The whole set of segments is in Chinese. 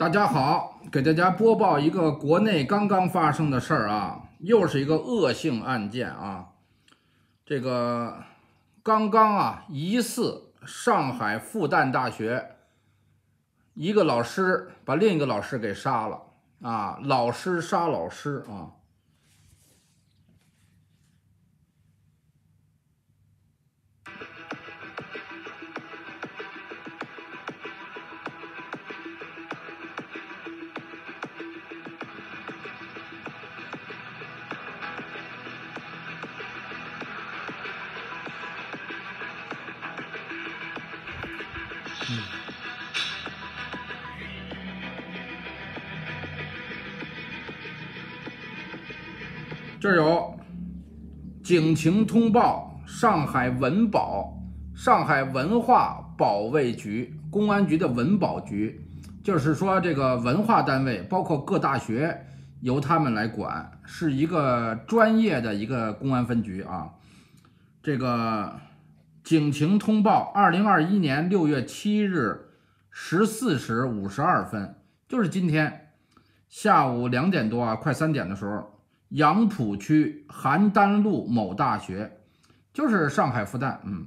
大家好，给大家播报一个国内刚刚发生的事儿啊，又是一个恶性案件啊，这个刚刚啊，疑似上海复旦大学一个老师把另一个老师给杀了啊，老师杀老师啊。这有警情通报，上海文保，上海文化保卫局，公安局的文保局，就是说这个文化单位，包括各大学，由他们来管，是一个专业的一个公安分局啊。这个警情通报，二零二一年六月七日十四时五十二分，就是今天下午两点多啊，快三点的时候。杨浦区邯郸路某大学，就是上海复旦，嗯，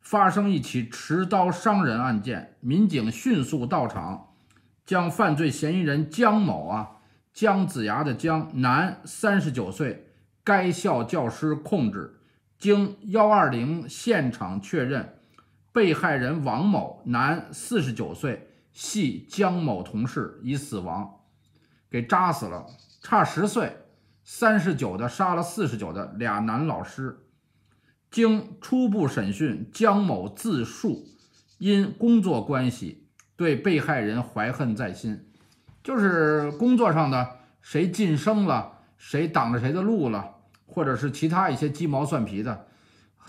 发生一起持刀伤人案件，民警迅速到场，将犯罪嫌疑人姜某啊，姜子牙的姜，男，三十九岁，该校教师控制。经幺二零现场确认，被害人王某，男，四十九岁，系姜某同事，已死亡，给扎死了，差十岁。三十九的杀了四十九的俩男老师，经初步审讯，江某自述因工作关系对被害人怀恨在心，就是工作上的谁晋升了，谁挡着谁的路了，或者是其他一些鸡毛蒜皮的。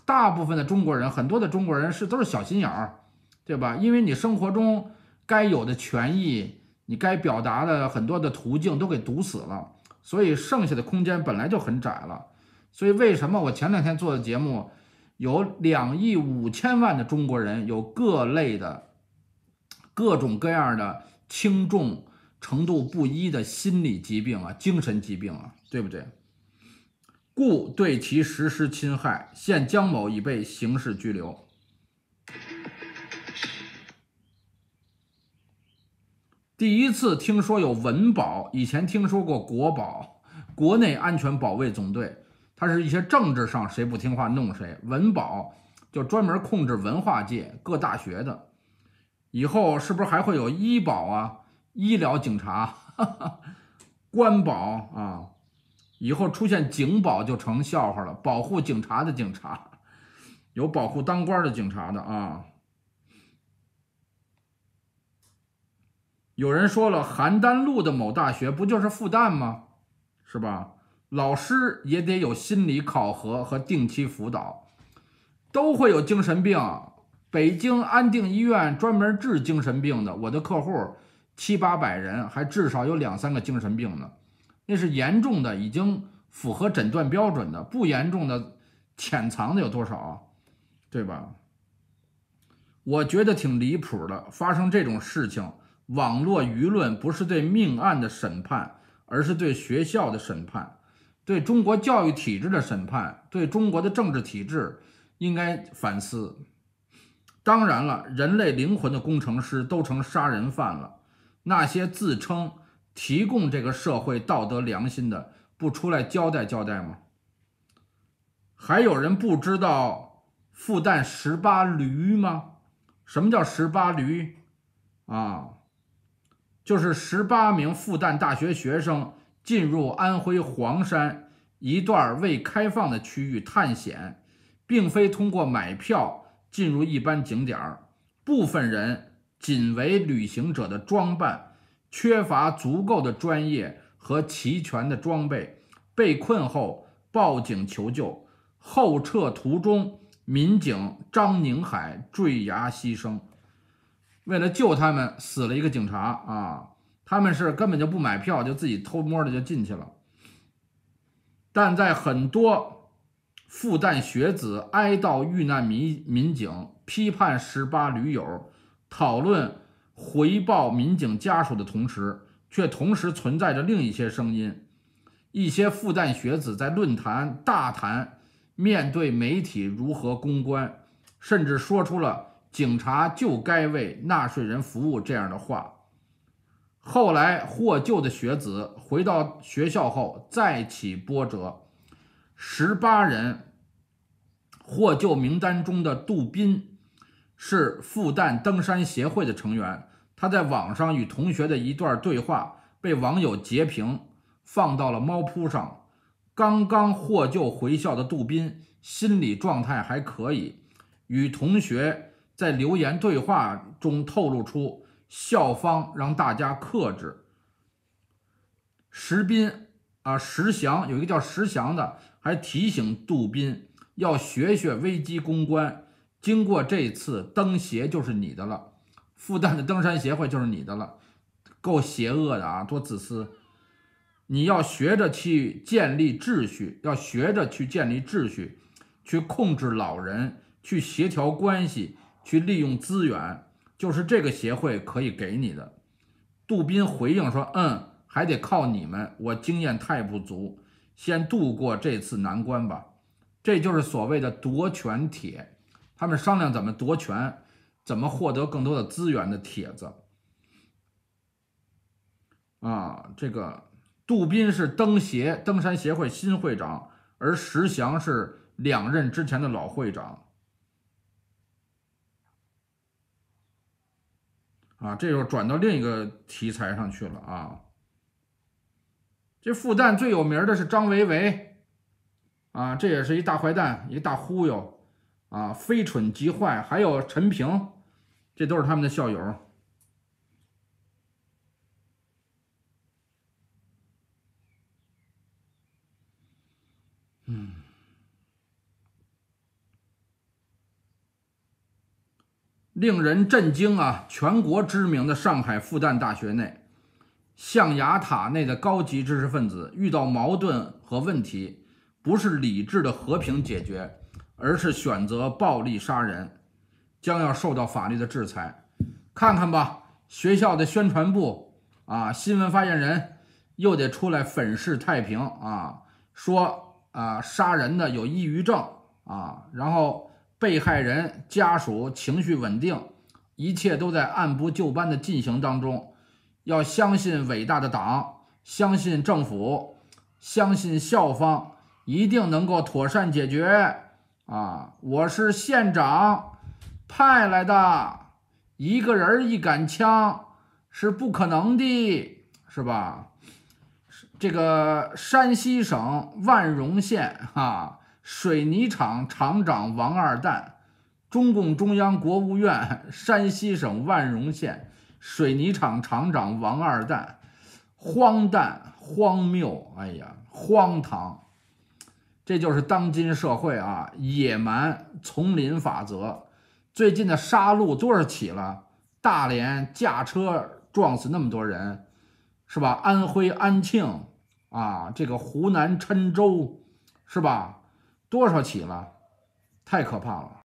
大部分的中国人，很多的中国人是都是小心眼儿，对吧？因为你生活中该有的权益，你该表达的很多的途径都给堵死了。所以剩下的空间本来就很窄了，所以为什么我前两天做的节目，有两亿五千万的中国人，有各类的、各种各样的轻重程度不一的心理疾病啊、精神疾病啊，对不对？故对其实施侵害，现江某已被刑事拘留。第一次听说有文保，以前听说过国保，国内安全保卫总队，它是一些政治上谁不听话弄谁。文保就专门控制文化界各大学的。以后是不是还会有医保啊？医疗警察、官保啊？以后出现警保就成笑话了，保护警察的警察，有保护当官的警察的啊。有人说了，邯郸路的某大学不就是复旦吗？是吧？老师也得有心理考核和定期辅导，都会有精神病。北京安定医院专门治精神病的，我的客户七八百人，还至少有两三个精神病呢，那是严重的，已经符合诊断标准的。不严重的，潜藏的有多少？对吧？我觉得挺离谱的，发生这种事情。网络舆论不是对命案的审判，而是对学校的审判，对中国教育体制的审判，对中国的政治体制应该反思。当然了，人类灵魂的工程师都成杀人犯了，那些自称提供这个社会道德良心的，不出来交代交代吗？还有人不知道复旦十八驴吗？什么叫十八驴？啊？就是十八名复旦大学学生进入安徽黄山一段未开放的区域探险，并非通过买票进入一般景点部分人仅为旅行者的装扮，缺乏足够的专业和齐全的装备。被困后报警求救，后撤途中，民警张宁海坠崖牺牲。为了救他们，死了一个警察啊！他们是根本就不买票，就自己偷摸的就进去了。但在很多复旦学子哀悼遇难民民警、批判十八驴友、讨论回报民警家属的同时，却同时存在着另一些声音：一些复旦学子在论坛大谈面对媒体如何公关，甚至说出了。警察就该为纳税人服务，这样的话。后来获救的学子回到学校后，再起波折。十八人获救名单中的杜宾是复旦登山协会的成员，他在网上与同学的一段对话被网友截屏放到了猫扑上。刚刚获救回校的杜宾心理状态还可以，与同学。在留言对话中透露出，校方让大家克制。石斌啊，石祥有一个叫石祥的，还提醒杜斌要学学危机公关。经过这次，登协就是你的了，复旦的登山协会就是你的了，够邪恶的啊，多自私！你要学着去建立秩序，要学着去建立秩序，去控制老人，去协调关系。去利用资源，就是这个协会可以给你的。杜斌回应说：“嗯，还得靠你们，我经验太不足，先度过这次难关吧。”这就是所谓的夺权帖，他们商量怎么夺权，怎么获得更多的资源的帖子。啊，这个杜斌是登协登山协会新会长，而石祥是两任之前的老会长。啊，这就转到另一个题材上去了啊。这复旦最有名的是张维维，啊，这也是一大坏蛋，一大忽悠，啊，非蠢即坏。还有陈平，这都是他们的校友。嗯。令人震惊啊！全国知名的上海复旦大学内，象牙塔内的高级知识分子遇到矛盾和问题，不是理智的和平解决，而是选择暴力杀人，将要受到法律的制裁。看看吧，学校的宣传部啊，新闻发言人又得出来粉饰太平啊，说啊，杀人的有抑郁症啊，然后。被害人家属情绪稳定，一切都在按部就班的进行当中。要相信伟大的党，相信政府，相信校方，一定能够妥善解决。啊，我是县长派来的，一个人一杆枪是不可能的，是吧？这个山西省万荣县，哈。水泥厂厂长王二蛋，中共中央国务院山西省万荣县水泥厂厂长王二蛋，荒诞荒谬，哎呀，荒唐！这就是当今社会啊，野蛮丛林法则。最近的杀戮多少起了？大连驾车撞死那么多人，是吧？安徽安庆啊，这个湖南郴州，是吧？多少起了？太可怕了。